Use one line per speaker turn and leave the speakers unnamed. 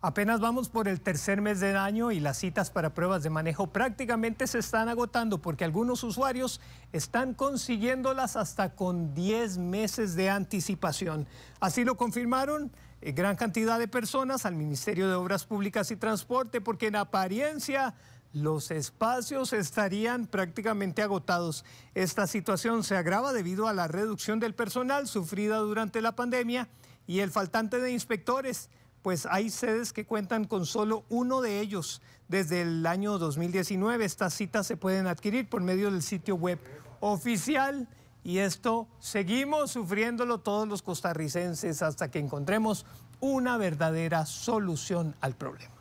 Apenas vamos por el tercer mes del año y las citas para pruebas de manejo prácticamente se están agotando porque algunos usuarios están consiguiéndolas hasta con 10 meses de anticipación. Así lo confirmaron eh, gran cantidad de personas al Ministerio de Obras Públicas y Transporte porque en apariencia los espacios estarían prácticamente agotados. Esta situación se agrava debido a la reducción del personal sufrida durante la pandemia y el faltante de inspectores pues hay sedes que cuentan con solo uno de ellos desde el año 2019. Estas citas se pueden adquirir por medio del sitio web oficial y esto seguimos sufriéndolo todos los costarricenses hasta que encontremos una verdadera solución al problema.